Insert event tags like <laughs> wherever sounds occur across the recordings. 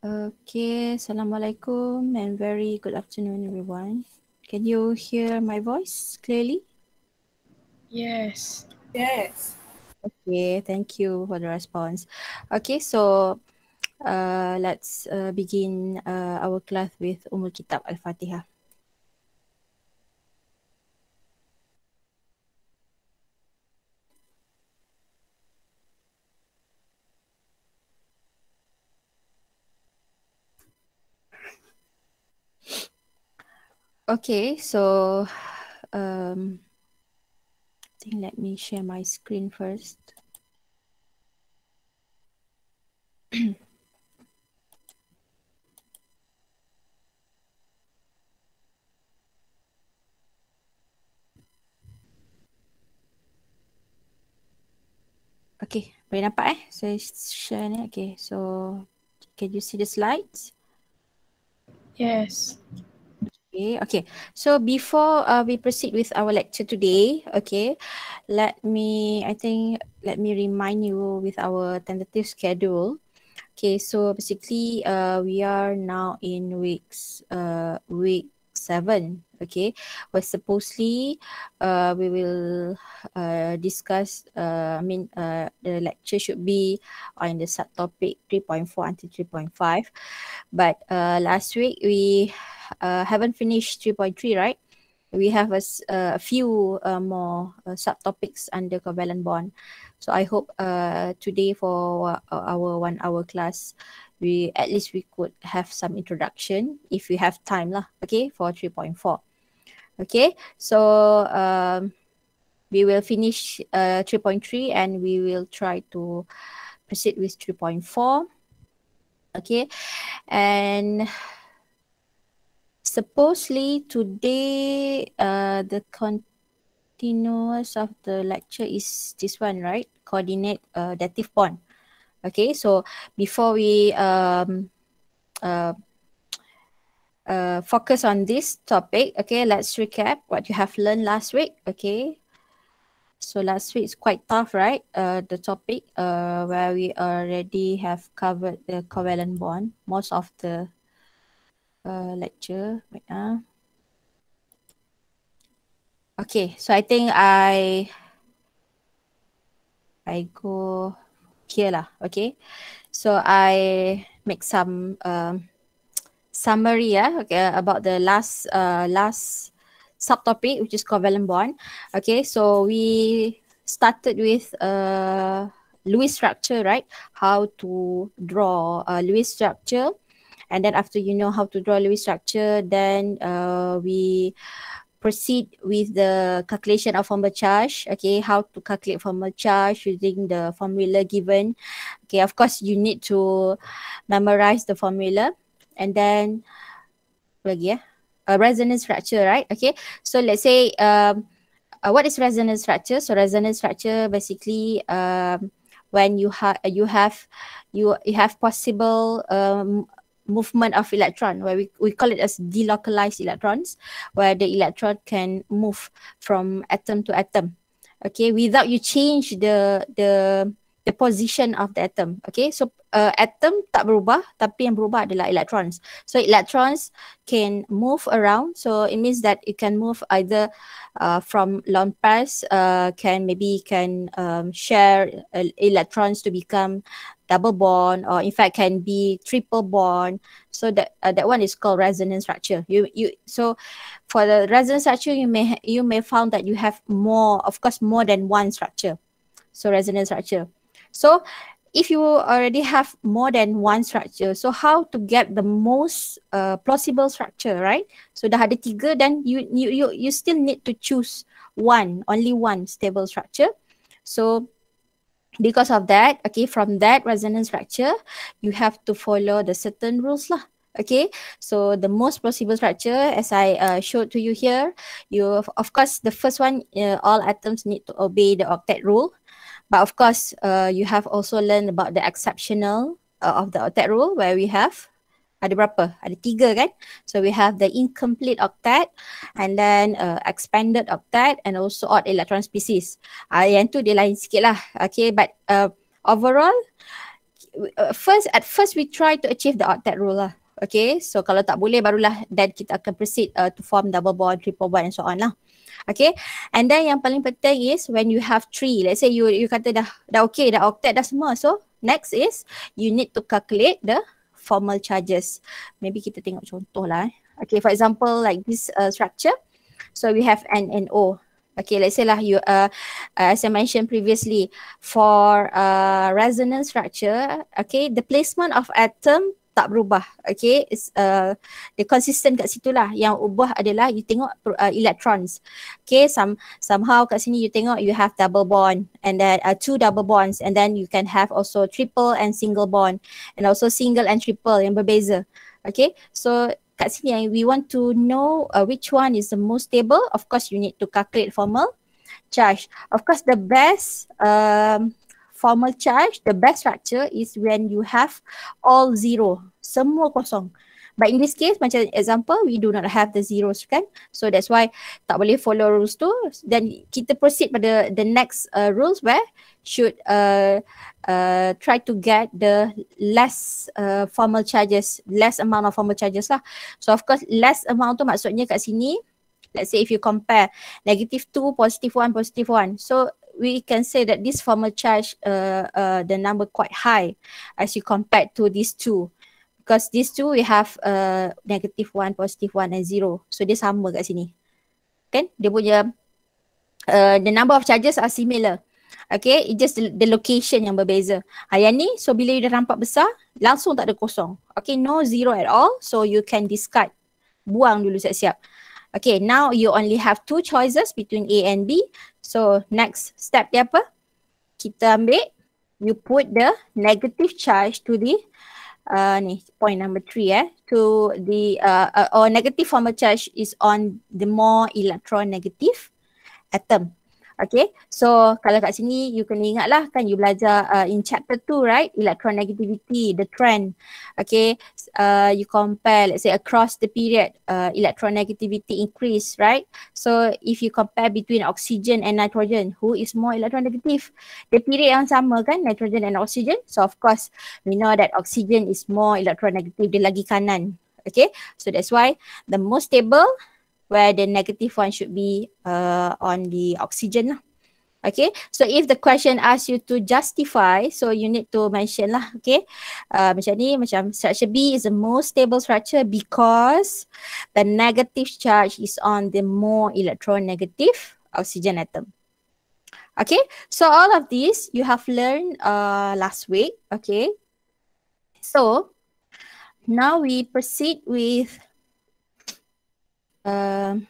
Okay, Assalamualaikum and very good afternoon everyone. Can you hear my voice clearly? Yes. Yes. Okay, thank you for the response. Okay, so uh, let's uh, begin uh, our class with Umul Kitab Al-Fatihah. Okay, so um, I think let me share my screen first. <clears throat> Okay, boleh nampak eh? So, share ni. Okay, so can you see the slides? Yes. Okay, okay. So before uh, we proceed with our lecture today, okay, let me, I think, let me remind you with our tentative schedule. Okay, so basically, uh, we are now in weeks, uh, week seven, okay was supposedly uh, we will uh, discuss uh, i mean uh, the lecture should be on the subtopic 3.4 until 3.5 but uh, last week we uh, haven't finished 3.3 right we have a, uh, a few uh, more uh, subtopics under covalent bond so i hope uh, today for our one hour class we at least we could have some introduction if we have time lah okay for 3.4 Okay, so um, we will finish uh, 3.3 and we will try to proceed with 3.4. Okay, and supposedly today uh, the continuous of the lecture is this one, right? Coordinate uh, dative bond. Okay, so before we um, uh, uh, focus on this topic. Okay, let's recap what you have learned last week. Okay, so last week is quite tough, right? Uh, the topic uh, where we already have covered the covalent bond, most of the uh, lecture. Wait, uh. Okay, so I think I I go here lah. Okay, so I make some um, summary yeah, okay, about the last uh, last subtopic, which is covalent bond. Okay, so we started with uh, Lewis structure, right? How to draw uh, Lewis structure. And then after you know how to draw Lewis structure, then uh, we proceed with the calculation of formal charge. Okay, how to calculate formal charge using the formula given. Okay, of course, you need to memorize the formula and then lagi ya a uh, resonance fracture right okay so let's say um uh, what is resonance fracture so resonance fracture basically um when you have you have you you have possible um movement of electron where we, we call it as delocalized electrons where the electron can move from atom to atom okay without you change the the the position of the atom okay so uh, atom tak berubah tapi yang berubah adalah electrons. So electrons can move around. So it means that it can move either uh, from lone pairs uh, can maybe can um, share uh, electrons to become double bond or in fact can be triple bond. So that uh, that one is called resonance structure. You you so for the resonance structure you may you may found that you have more of course more than one structure. So resonance structure. So if you already have more than one structure, so how to get the most uh, plausible structure, right? So dah ada tiga, then you you you you still need to choose one, only one stable structure. So because of that, okay, from that resonance structure, you have to follow the certain rules lah. Okay, so the most possible structure, as I uh, showed to you here, you of course the first one, uh, all atoms need to obey the octet rule but of course uh, you have also learned about the exceptional uh, of the octet rule where we have ada berapa? Ada tiga kan? So we have the incomplete octet and then uh, expanded octet and also odd electron species. Uh, yang tu dia lain sikit lah. Okay but uh, overall uh, first at first we try to achieve the octet rule lah. Okay so kalau tak boleh barulah then kita akan proceed uh, to form double bond, triple bond and so on lah. Okay. And then yang paling penting is when you have three. Let's say you you kata dah dah okay, dah octet dah semua. So next is you need to calculate the formal charges. Maybe kita tengok contoh lah. Eh. Okay, for example like this uh, structure. So we have N and O. Okay, let's say lah you, uh, uh as I mentioned previously, for uh, resonance structure, okay, the placement of atom tak berubah. Okay. Uh, the consistent kat situ lah. Yang ubah adalah you tengok uh, electrons. Okay. Some, somehow kat sini you tengok you have double bond and then uh, two double bonds and then you can have also triple and single bond and also single and triple yang berbeza. Okay. So kat sini we want to know uh, which one is the most stable. Of course you need to calculate formal charge. Of course the best um, formal charge, the best structure is when you have all zero, semua kosong. But in this case, macam example, we do not have the zeros kan. So that's why tak boleh follow rules tu. Then kita proceed pada the next uh, rules where should uh, uh, try to get the less uh, formal charges, less amount of formal charges lah. So of course less amount tu maksudnya kat sini, let's say if you compare negative 2, positive 1, positive 1. So we can say that this formal charge, uh, uh, the number quite high as you compare to these two. Because these two, we have uh, negative one, positive one and zero. So, dia sama kat sini. Kan? Dia punya, uh, the number of charges are similar. Okay, it just the, the location yang berbeza. Ha, yang ni, so bila you dah nampak besar, langsung tak ada kosong. Okay, no zero at all. So, you can discard. Buang dulu siap-siap. Okay, now you only have two choices between A and B. So next step dia apa? Kita ambil, you put the negative charge to the uh, ni point number three eh to the uh, uh, or oh, negative formal charge is on the more electron negative atom. Okay, so kalau kat sini you kena lah kan you belajar uh, in chapter 2 right Electron negativity, the trend. Okay, uh, you compare let's say across the period uh, negativity increase right. So if you compare between oxygen and nitrogen, who is more electron negative? The period yang sama kan nitrogen and oxygen. So of course we know that oxygen is more electron negative dia lagi kanan. Okay, so that's why the most stable where the negative one should be uh, on the oxygen lah. Okay, so if the question asks you to justify, so you need to mention lah, okay. Uh, macam ni, macam structure B is the most stable structure because the negative charge is on the more electronegative oxygen atom. Okay, so all of these you have learned uh, last week, okay. So, now we proceed with Um,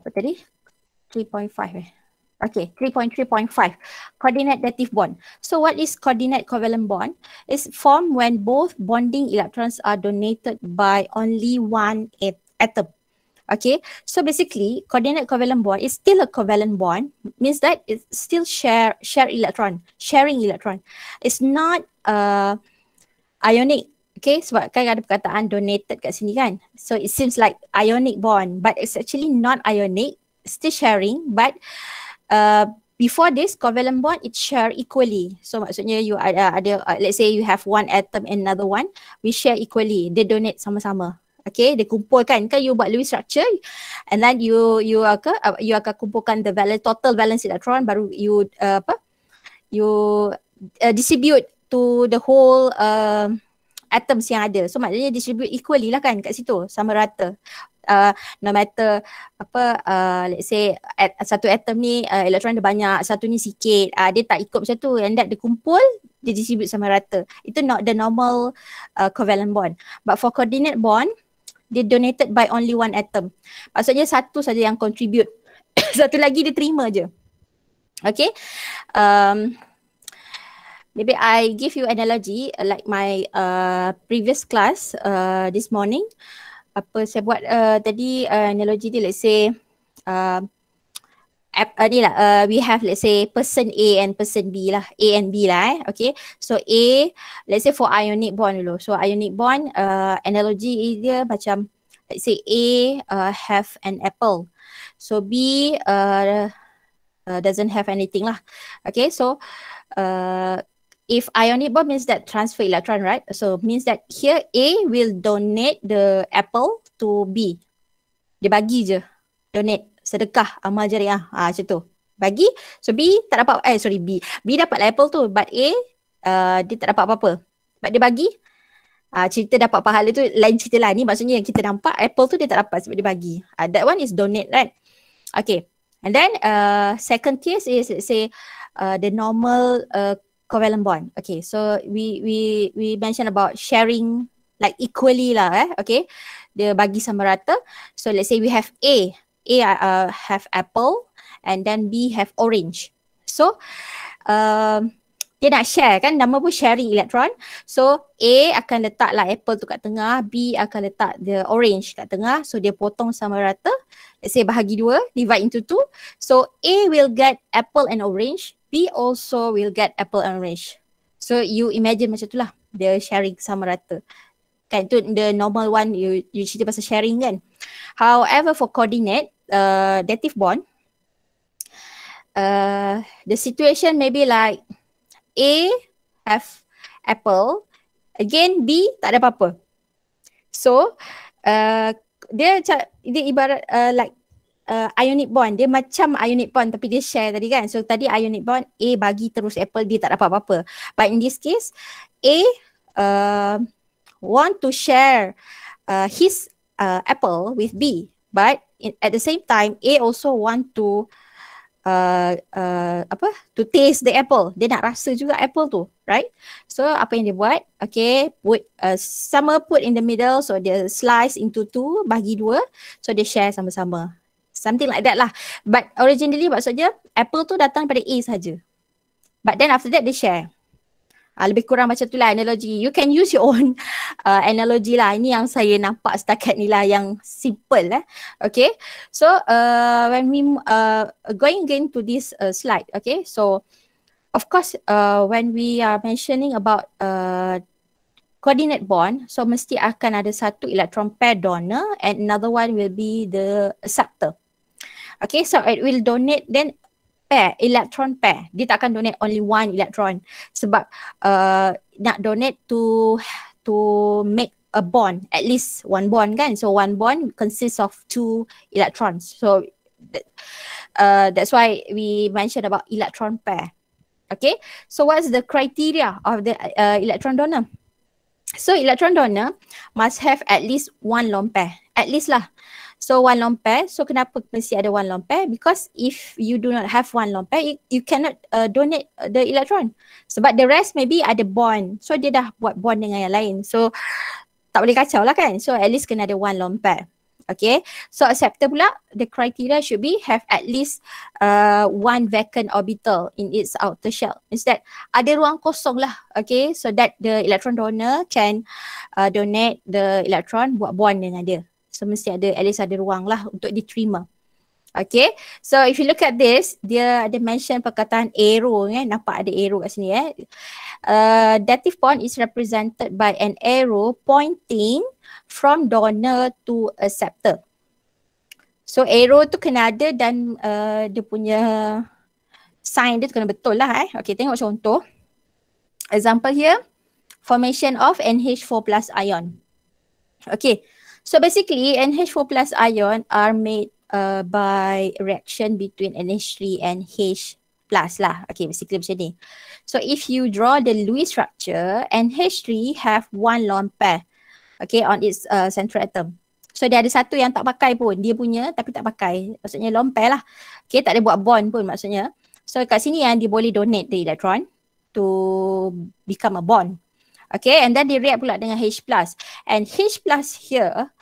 apa tadi? 3.5 eh. Okay, 3.3.5, coordinate dative bond. So what is coordinate covalent bond? It's formed when both bonding electrons are donated by only one at atom. Okay, so basically coordinate covalent bond is still a covalent bond, means that it's still share share electron, sharing electron. It's not uh, ionic Okay sebab kan ada perkataan donated kat sini kan. So it seems like ionic bond but it's actually not ionic. Still sharing but uh, before this covalent bond it share equally. So maksudnya you ada, uh, uh, ada uh, let's say you have one atom and another one we share equally. They donate sama-sama. Okay, dia kumpulkan kan you buat Lewis structure and then you you akan uh, you akan kumpulkan the valence, total valence electron baru you uh, apa you uh, distribute to the whole uh, atoms yang ada. So maknanya distribute equally lah kan kat situ sama rata. Uh, no matter apa uh, let's say at, satu atom ni uh, elektron dia banyak, satu ni sikit, uh, dia tak ikut macam tu. And that dia kumpul, dia distribute sama rata. Itu not the normal uh, covalent bond. But for coordinate bond, dia donated by only one atom. Maksudnya satu saja yang contribute. <coughs> satu lagi dia terima je. Okay. Um, maybe I give you analogy uh, like my uh, previous class uh, this morning apa saya buat uh, tadi uh, analogi dia let's say uh, app, uh, ni lah uh, we have let's say person A and person B lah A and B lah eh okay so A let's say for ionic bond dulu so ionic bond uh, analogi dia macam let's say A uh, have an apple so B uh, uh, doesn't have anything lah okay so uh, if ionic bond means that transfer electron, right? So means that here A will donate the apple to B. Dia bagi je. Donate. Sedekah. Amal jariah. Ha, macam tu. Bagi. So B tak dapat, eh sorry B. B dapat apple tu but A uh, dia tak dapat apa-apa. But dia bagi. Uh, cerita dapat pahala tu lain cerita lah. Ni maksudnya yang kita nampak apple tu dia tak dapat sebab dia bagi. Uh, that one is donate right? Okay. And then uh, second case is say uh, the normal uh, covalent bond. Okay, so we we we mention about sharing like equally lah eh. Okay, The bagi sama rata. So let's say we have A. A uh, have apple and then B have orange. So, um, dia nak share kan nama pun sharing elektron. So A akan letak lah apple tu kat tengah, B akan letak the orange kat tengah. So dia potong sama rata. Let's say bahagi dua, divide into two. So A will get apple and orange, tapi also will get apple and orange. So you imagine macam tu lah, dia sharing sama rata. Kan tu the normal one you you cerita pasal sharing kan. However for coordinate uh, dative bond uh, the situation maybe like A have apple again B tak ada apa-apa. So uh, dia dia ibarat uh, like uh, ionic bond dia macam ionic bond tapi dia share tadi kan so tadi ionic bond A bagi terus apple dia tak dapat apa-apa but in this case A uh, want to share uh, his uh, apple with B but in, at the same time A also want to uh, uh, apa to taste the apple dia nak rasa juga apple tu right so apa yang dia buat okay put uh, sama put in the middle so dia slice into two bagi dua so dia share sama-sama something like that lah. But originally maksudnya apple tu datang daripada A saja. But then after that they share. Uh, lebih kurang macam tu lah analogi. You can use your own <laughs> uh, analogi lah. Ini yang saya nampak setakat ni lah yang simple eh. Okay. So uh, when we uh, going again to this uh, slide. Okay. So of course uh, when we are mentioning about uh, coordinate bond so mesti akan ada satu electron pair donor and another one will be the acceptor Okay, so it will donate then pair, electron pair. Dia tak akan donate only one electron. Sebab uh, nak donate to to make a bond, at least one bond kan. So one bond consists of two electrons. So that, uh, that's why we mentioned about electron pair. Okay, so what's the criteria of the uh, electron donor? So electron donor must have at least one lone pair. At least lah. So one long pair. So kenapa mesti ada one long pair? Because if you do not have one long pair, you, you cannot uh, donate uh, the electron. Sebab the rest maybe ada bond. So dia dah buat bond dengan yang lain. So tak boleh kacau lah kan. So at least kena ada one long pair. Okay. So acceptor pula, the criteria should be have at least uh, one vacant orbital in its outer shell. Instead, ada ruang kosong lah. Okay. So that the electron donor can uh, donate the electron buat bond dengan dia. So mesti ada at least ada ruang lah untuk diterima. Okay. So if you look at this, dia ada mention perkataan arrow ni. Eh? Nampak ada arrow kat sini eh. Uh, dative point is represented by an arrow pointing from donor to acceptor. So arrow tu kena ada dan uh, dia punya sign dia tu kena betul lah eh. Okay tengok contoh. Example here, formation of NH4 plus ion. Okay, So basically, NH4 plus ion are made uh, by reaction between NH3 and H plus lah. Okay, basically macam ni. So if you draw the Lewis structure, NH3 have one lone pair. Okay, on its uh, central atom. So dia ada satu yang tak pakai pun. Dia punya tapi tak pakai. Maksudnya lone pair lah. Okay, tak ada buat bond pun maksudnya. So kat sini yang ah, dia boleh donate the electron to become a bond. Okay, and then dia react pula dengan H+. And H+, here,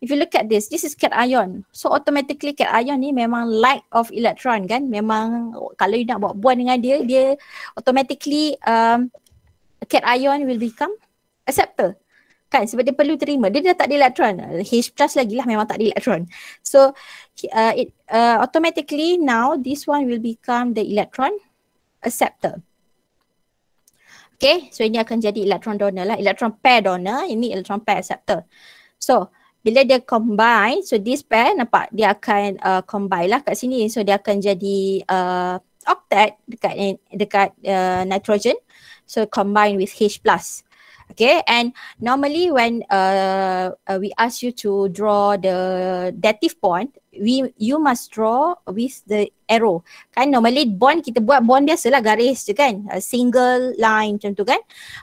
if you look at this, this is cation. So automatically cation ni memang lack of electron kan. Memang kalau you nak buat buan dengan dia, dia automatically um, cation will become acceptor. Kan sebab dia perlu terima. Dia dah tak ada elektron. H plus lagi lah memang tak ada elektron. So uh, it uh, automatically now this one will become the electron acceptor. Okay, so ini akan jadi electron donor lah. Electron pair donor, ini electron pair acceptor. So, bila dia combine so this pair nampak dia akan uh, combine lah kat sini so dia akan jadi uh, octet dekat dekat uh, nitrogen so combine with H plus okay and normally when uh, uh, we ask you to draw the dative bond we you must draw with the arrow kan normally bond kita buat bond biasa lah garis je kan a uh, single line macam tu kan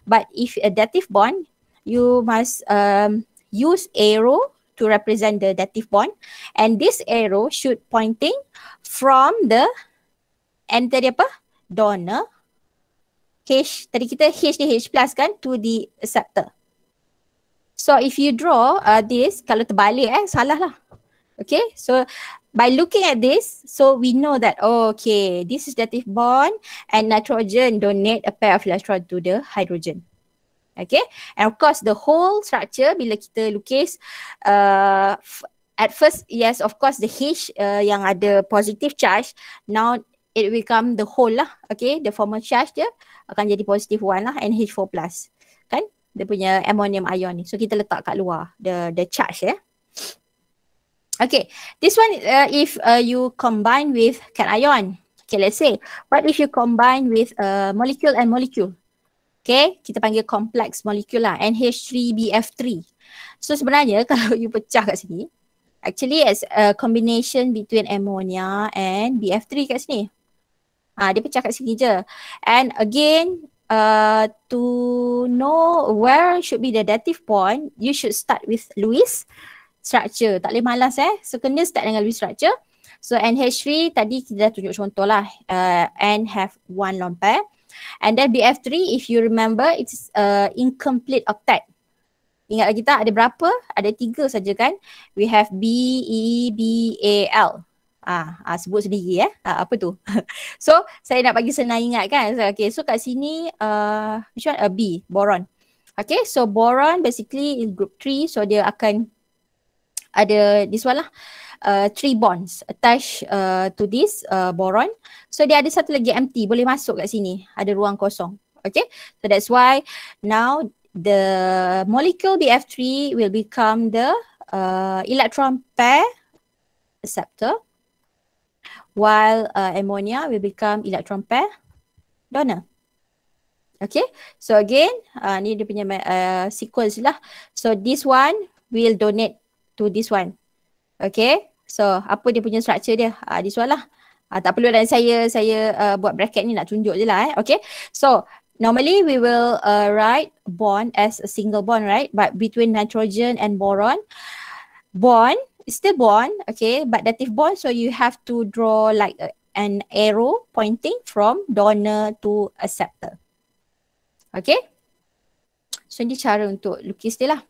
but if a dative bond you must um, use arrow to represent the dative bond and this arrow should pointing from the and tadi apa donor H tadi kita H ni H plus kan to the acceptor. So if you draw uh, this kalau terbalik eh salah lah. Okay so by looking at this so we know that oh, okay this is dative bond and nitrogen donate a pair of electron to the hydrogen. Okay. And of course the whole structure bila kita lukis uh, at first yes of course the H uh, yang ada positive charge now it become the whole lah. Okay. The formal charge dia akan jadi positive one lah and H4 plus. Kan? Dia punya ammonium ion ni. So kita letak kat luar the the charge ya. Eh? Okay, this one uh, if uh, you combine with cation. Okay, let's say, what if you combine with uh, molecule and molecule? Okay, kita panggil kompleks molekul lah, NH3BF3. So sebenarnya <laughs> kalau you pecah kat sini, actually as a combination between ammonia and BF3 kat sini. Ha, dia pecah kat sini je. And again, uh, to know where should be the dative point, you should start with Lewis structure. Tak boleh malas eh. So kena start dengan Lewis structure. So NH3 tadi kita dah tunjuk contoh lah. Uh, and have one lone pair. And then BF3 if you remember it's uh, incomplete octet. Ingat lagi tak ada berapa? Ada tiga saja kan? We have B, E, B, A, L. Ah, ah sebut sendiri eh. Ah, apa tu? <laughs> so saya nak bagi senang ingat kan. So, okay so kat sini uh, which one? Uh, B, boron. Okay so boron basically in group three, so dia akan ada this one lah uh, three bonds attached uh, to this uh, boron. So dia ada satu lagi empty boleh masuk kat sini. Ada ruang kosong. Okay. So that's why now the molecule BF3 will become the uh, electron pair acceptor while uh, ammonia will become electron pair donor. Okay, so again, uh, ni dia punya uh, sequence lah. So this one will donate to this one. Okay so apa dia punya struktur dia uh, this one lah uh, tak perlu dan lah. saya saya uh, buat bracket ni nak tunjuk je lah eh okay so normally we will uh, write bond as a single bond right but between nitrogen and boron bond is still bond okay but that dative bond so you have to draw like a, an arrow pointing from donor to acceptor okay so ni cara untuk lukis dia lah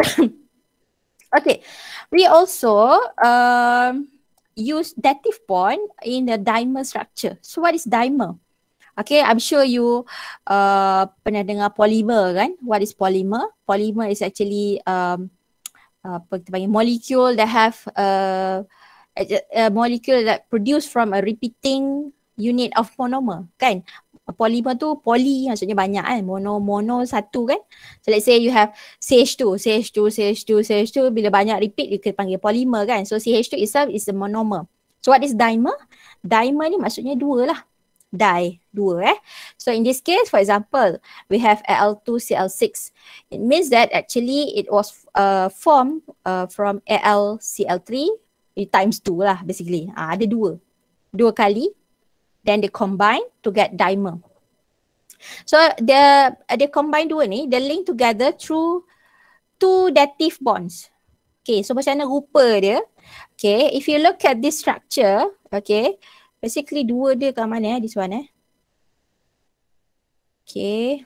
<coughs> Okay, we also um, use dative bond in the dimer structure. So what is dimer? Okay, I'm sure you uh, pernah dengar polymer kan? What is polymer? Polymer is actually um, uh, apa kita panggil molecule that have a, uh, a, a molecule that produce from a repeating unit of monomer kan polymer tu poly maksudnya banyak kan mono mono satu kan so let's say you have CH2 CH2 CH2 CH2 bila banyak repeat dia panggil polymer kan so CH2 itself is a monomer so what is dimer dimer ni maksudnya dua lah di dua eh so in this case for example we have Al2Cl6 it means that actually it was uh, formed uh, from AlCl3 times two lah basically ha, ada dua dua kali then they combine to get dimer. So the uh, they combine dua ni, they link together through two dative bonds. Okay, so macam mana rupa dia? Okay, if you look at this structure, okay, basically dua dia kat mana eh, this one eh. Okay.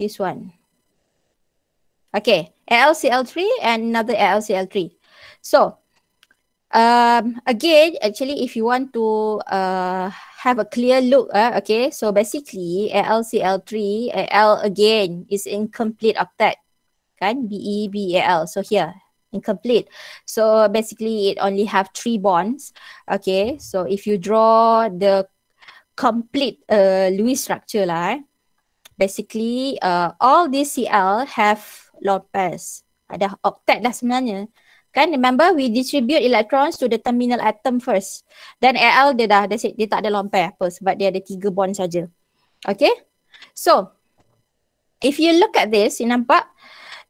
This one. Okay, AlCl3 and another AlCl3. So, um, again, actually, if you want to uh, have a clear look, uh, okay, so basically, ALCL3, AL again is incomplete octet, kan? B E B A L. So here, incomplete. So basically, it only have three bonds, okay? So if you draw the complete uh, Lewis structure, lah, eh, basically, uh, all these CL have lone pairs. Ada octet lah sebenarnya kan remember we distribute electrons to the terminal atom first then Al dia dah dia, dia tak ada lone pair apa sebab dia ada tiga bond saja okay so if you look at this you nampak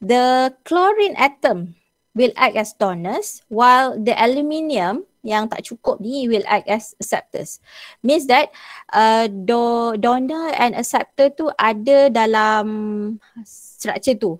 the chlorine atom will act as donors while the aluminium yang tak cukup ni will act as acceptors means that uh, do- donor and acceptor tu ada dalam structure tu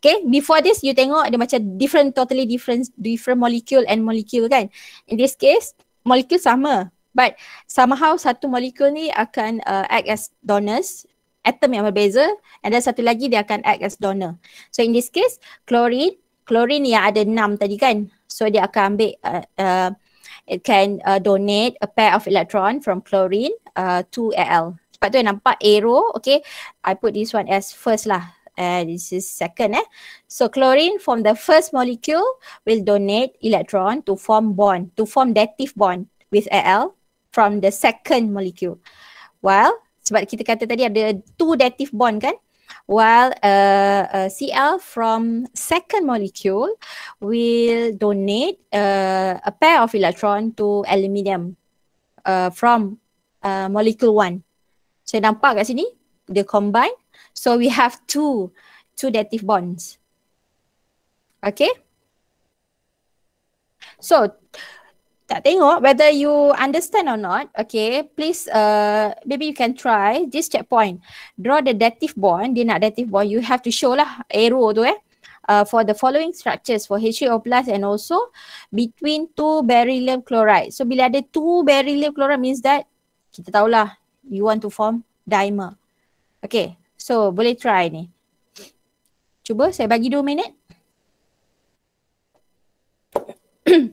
okay before this you tengok dia macam different totally different different molecule and molecule kan in this case molecule sama but somehow satu molekul ni akan uh, act as donors atom yang berbeza and then satu lagi dia akan act as donor so in this case chlorine chlorine yang ada enam tadi kan so dia akan ambil uh, uh, it can uh, donate a pair of electron from chlorine uh, to al sebab tu nampak arrow okay i put this one as first lah and this is second eh so chlorine from the first molecule will donate electron to form bond to form dative bond with al from the second molecule well sebab kita kata tadi ada two dative bond kan while uh, uh, cl from second molecule will donate uh, a pair of electron to aluminium uh, from uh, molecule 1 saya nampak kat sini the combine. So we have two two dative bonds. Okay. So tak tengok whether you understand or not. Okay, please uh, maybe you can try this checkpoint. Draw the dative bond, dia nak dative bond, you have to show lah arrow tu eh. Uh, for the following structures for HCO plus and also between two beryllium chloride. So bila ada two beryllium chloride means that kita tahulah you want to form dimer. Okay, so boleh try ni. Cuba saya bagi dua minit. <clears throat>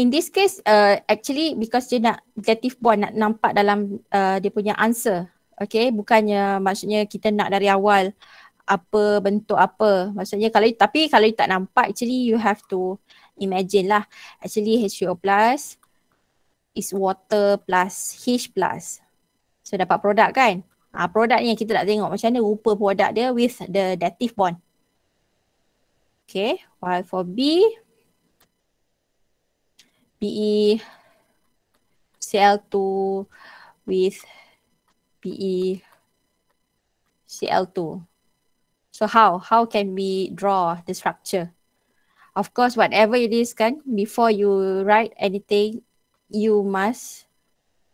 In this case, uh, actually because dia nak detective buat nak nampak dalam uh, dia punya answer. Okay, bukannya maksudnya kita nak dari awal apa bentuk apa. Maksudnya kalau tapi kalau tak nampak actually you have to imagine lah. Actually H2O plus is water plus H plus. So dapat produk kan. Ah ha, produk ni yang kita nak tengok macam mana rupa produk dia with the dative bond. Okay, Y for B. B BE Cl2 with B BE Cl2. So how? How can we draw the structure? Of course, whatever it is kan, before you write anything, you must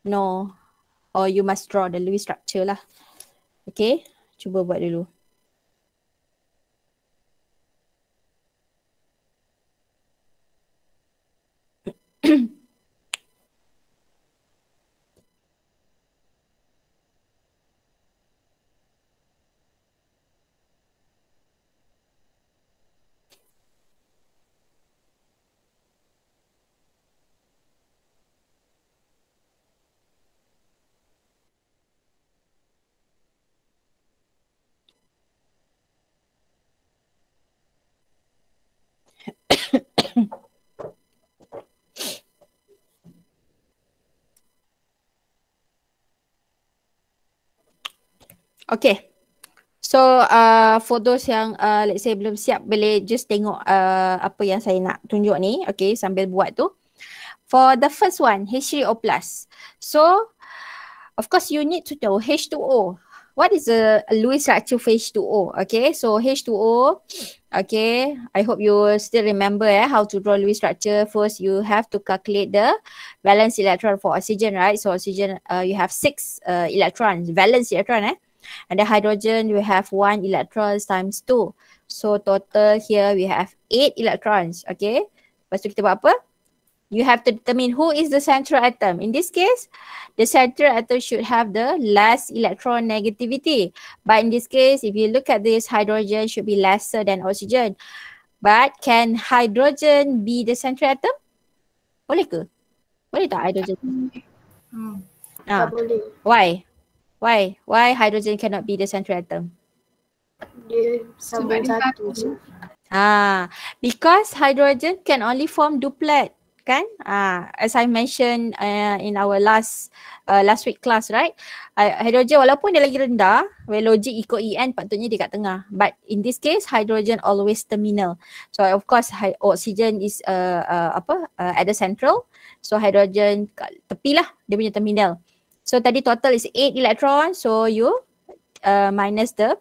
know or you must draw the Lewis structure lah. Okay, cuba buat dulu. Okay. So uh, for those yang uh, let's say belum siap boleh just tengok uh, apa yang saya nak tunjuk ni. Okay sambil buat tu. For the first one, H3O+. plus. So of course you need to know H2O. What is the Lewis structure for H2O? Okay, so H2O, okay, I hope you still remember eh, how to draw Lewis structure. First, you have to calculate the valence electron for oxygen, right? So oxygen, uh, you have six uh, electrons, valence electron, eh? And the hydrogen, we have one electrons times two. So total here we have eight electrons. Okay. Lepas tu kita buat apa? You have to determine who is the central atom. In this case, the central atom should have the less electron negativity. But in this case, if you look at this, hydrogen should be lesser than oxygen. But can hydrogen be the central atom? Boleh ke? Boleh tak hydrogen? Hmm. Ah. Tak boleh. Ah, why? Why? Why hydrogen cannot be the central atom? Dia sambung satu. Ah, because hydrogen can only form duplet, kan? Ah, as I mentioned uh, in our last uh, last week class, right? Uh, hydrogen walaupun dia lagi rendah, where logic ikut EN patutnya kat tengah. But in this case, hydrogen always terminal. So of course, oxygen is uh, uh, apa uh, at the central. So hydrogen tepi lah dia punya terminal. So tadi total is eight electron. So you uh, minus the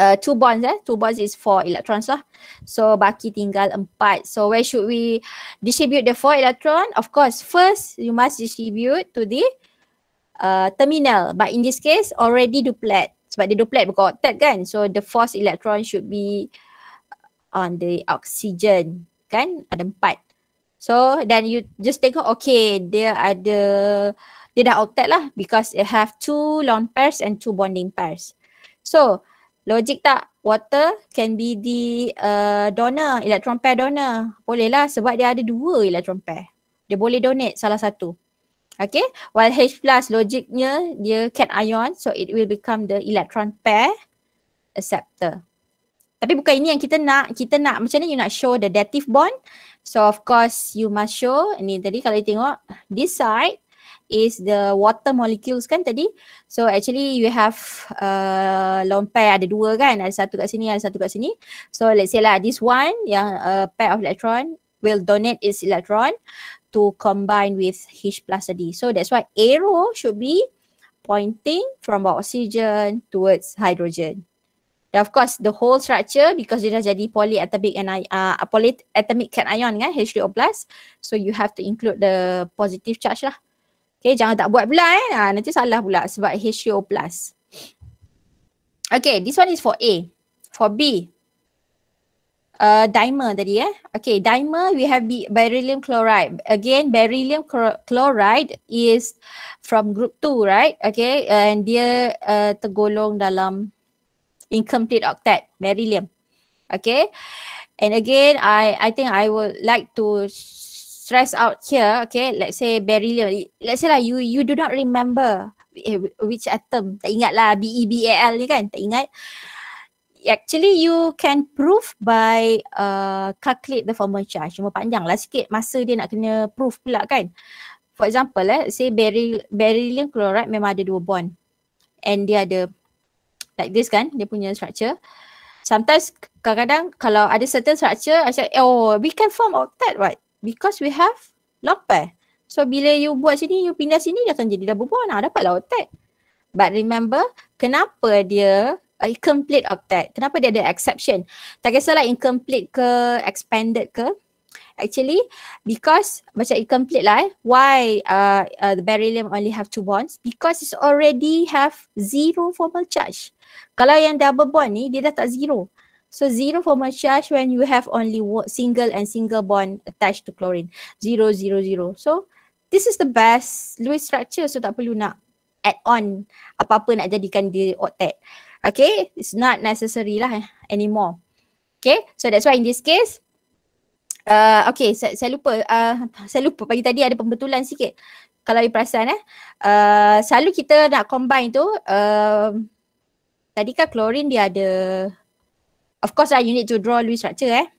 uh, two bonds eh. Two bonds is four electrons lah. So baki tinggal empat. So where should we distribute the four electron? Of course, first you must distribute to the uh, terminal. But in this case, already duplet. Sebab dia duplet berkotak kan. So the fourth electron should be on the oxygen. Kan? Ada empat. So then you just tengok, okay, dia ada dia dah octet lah because it have two lone pairs and two bonding pairs. So, logik tak water can be the uh, donor, electron pair donor. Boleh lah sebab dia ada dua electron pair. Dia boleh donate salah satu. Okay, while H plus logiknya dia cat ion so it will become the electron pair acceptor. Tapi bukan ini yang kita nak. Kita nak macam ni you nak show the dative bond. So of course you must show ni tadi kalau you tengok this side is the water molecules kan tadi. So actually you have uh, long pair ada dua kan. Ada satu kat sini, ada satu kat sini. So let's say lah this one yang a uh, pair of electron will donate its electron to combine with H plus tadi. So that's why arrow should be pointing from oxygen towards hydrogen. And of course the whole structure because dia dah jadi polyatomic and I, uh, polyatomic cation kan H2O plus. So you have to include the positive charge lah. Okay, jangan tak buat pula eh. Ha, nanti salah pula sebab HO plus. Okay, this one is for A. For B. Uh, dimer tadi eh. Okay, dimer we have B, beryllium chloride. Again, beryllium chloride is from group 2, right? Okay, and dia uh, tergolong dalam incomplete octet, beryllium. Okay, and again, I I think I would like to stress out here, okay, let's say beryllium. Let's say lah you you do not remember eh, which atom. Tak ingat lah B E B A L ni kan? Tak ingat. Actually you can prove by uh, calculate the formal charge. Cuma panjang lah sikit masa dia nak kena prove pula kan. For example eh, say beryllium chloride memang ada dua bond. And dia ada like this kan, dia punya structure. Sometimes kadang-kadang kalau ada certain structure, macam oh we can form octet right? because we have long So bila you buat sini, you pindah sini, dia akan jadi double bond. Ha, dapatlah octet. But remember, kenapa dia uh, incomplete octet? Kenapa dia ada exception? Tak kisahlah incomplete ke expanded ke. Actually, because macam incomplete lah eh, why uh, uh, the beryllium only have two bonds? Because it's already have zero formal charge. Kalau yang double bond ni, dia dah tak zero. So zero form of charge when you have only single and single bond attached to chlorine. Zero, zero, zero. So this is the best Lewis structure. So tak perlu nak add on apa-apa nak jadikan di octet. Okay, it's not necessary lah eh, anymore. Okay, so that's why in this case, uh, okay, saya, saya lupa, uh, saya lupa pagi tadi ada pembetulan sikit. Kalau you perasan eh, uh, selalu kita nak combine tu, uh, tadi kan klorin dia ada of course lah you need to draw Lewis structure eh.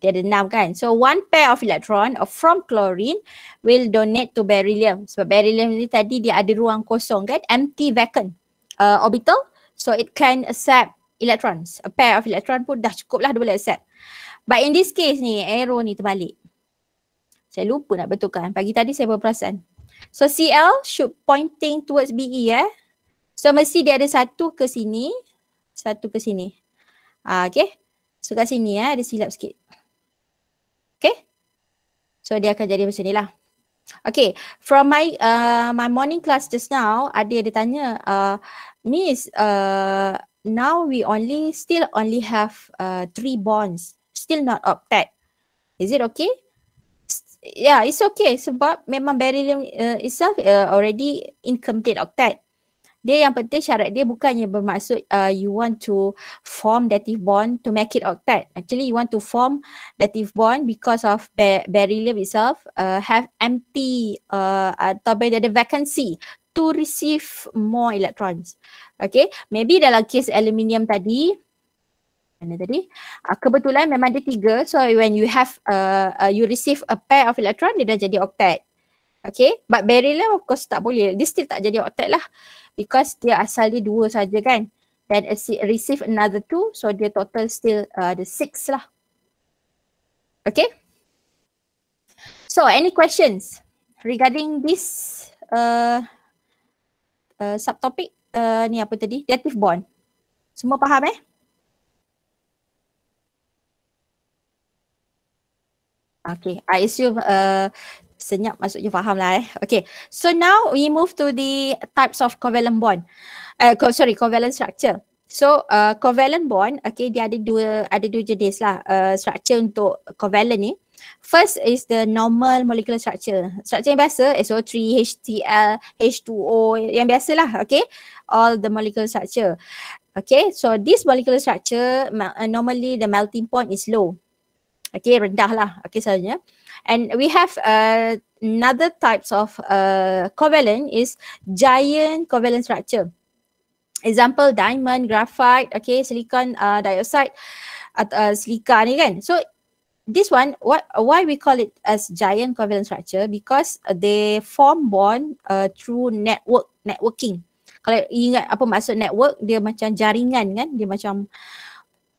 Dia ada enam kan. So one pair of electron from chlorine will donate to beryllium. Sebab so, beryllium ni tadi dia ada ruang kosong kan. Empty vacant uh, orbital. So it can accept electrons. A pair of electron pun dah cukup lah dia boleh accept. But in this case ni, arrow ni terbalik. Saya lupa nak betulkan. Pagi tadi saya berperasan. So Cl should pointing towards Be eh. So mesti dia ada satu ke sini. Satu ke sini. Ah, okay. So kat sini ya, ada silap sikit. Okay. So dia akan jadi macam ni lah. Okay. From my uh, my morning class just now, ada yang dia tanya, uh, Miss, uh, now we only still only have uh, three bonds. Still not octet. Is it okay? Yeah, it's okay sebab memang beryllium uh, itself uh, already incomplete octet dia yang penting syarat dia bukannya bermaksud uh, you want to form dative bond to make it octet. Actually you want to form dative bond because of beryllium itself uh, have empty uh, uh atau dia ada vacancy to receive more electrons. Okay, maybe dalam kes aluminium tadi mana tadi? Uh, kebetulan memang ada tiga. So when you have, uh, uh, you receive a pair of electron, dia dah jadi octet. Okay, but beryllium of course tak boleh. Dia still tak jadi oktet lah. Because dia asal dia dua saja kan. Then receive another two. So dia total still uh, the six lah. Okay. So any questions regarding this uh, uh, subtopic uh, ni apa tadi? Dative bond. Semua faham eh? Okay, I assume uh, senyap maksudnya faham lah eh. Okay. So now we move to the types of covalent bond. Uh, co- sorry, covalent structure. So uh, covalent bond, okay, dia ada dua ada dua jenis lah uh, structure untuk covalent ni. First is the normal molecular structure. Structure yang biasa, SO3, HCl, H2O, yang biasa lah, okay. All the molecular structure. Okay, so this molecular structure, normally the melting point is low. Okay, rendah lah, okay, selalunya and we have uh, another types of uh, covalent is giant covalent structure example diamond graphite okay silicon uh, dioxide at uh, silica ni kan so this one what why we call it as giant covalent structure because they form bond uh, through network networking kalau ingat apa maksud network dia macam jaringan kan dia macam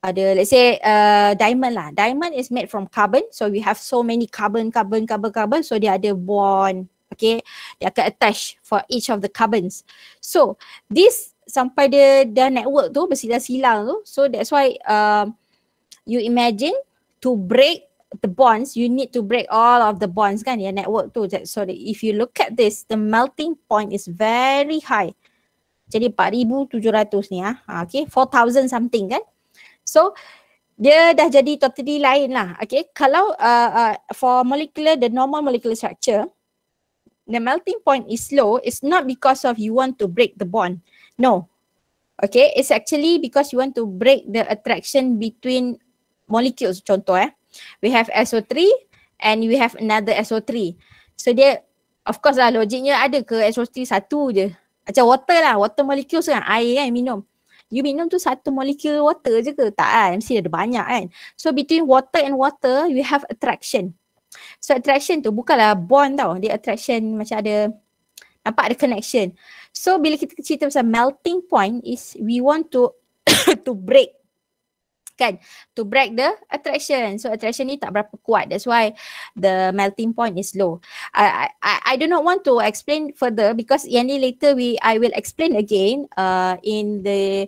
ada let's say uh, diamond lah. Diamond is made from carbon. So we have so many carbon, carbon, carbon, carbon. So dia ada bond. Okay. Dia akan attach for each of the carbons. So this sampai dia dah network tu bersilang-silang tu. So that's why uh, you imagine to break the bonds, you need to break all of the bonds kan yang network tu. That, so if you look at this, the melting point is very high. Jadi 4,700 ni ah, Okay. 4,000 something kan. So dia dah jadi totally lain lah. Okay, kalau uh, uh, for molecular, the normal molecular structure, the melting point is low, it's not because of you want to break the bond. No. Okay, it's actually because you want to break the attraction between molecules. Contoh eh, we have SO3 and we have another SO3. So dia, of course lah logiknya ada ke SO3 satu je. Macam water lah, water molecules kan, air kan minum you minum tu satu molekul water je ke? Tak kan? Mesti ada banyak kan? So between water and water, you have attraction. So attraction tu bukanlah bond tau. Dia attraction macam ada, nampak ada connection. So bila kita cerita pasal melting point is we want to <coughs> to break kan to break the attraction so attraction ni tak berapa kuat that's why the melting point is low i i i do not want to explain further because yang ni later we i will explain again uh, in the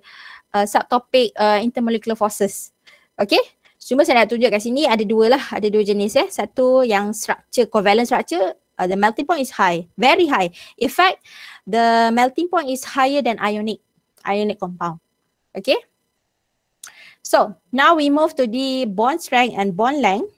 uh, subtopic uh, intermolecular forces okay cuma saya nak tunjuk kat sini ada dua lah ada dua jenis eh satu yang structure covalent structure Uh, the melting point is high, very high. In fact, the melting point is higher than ionic, ionic compound. Okay. So now we move to the bond strength and bond length.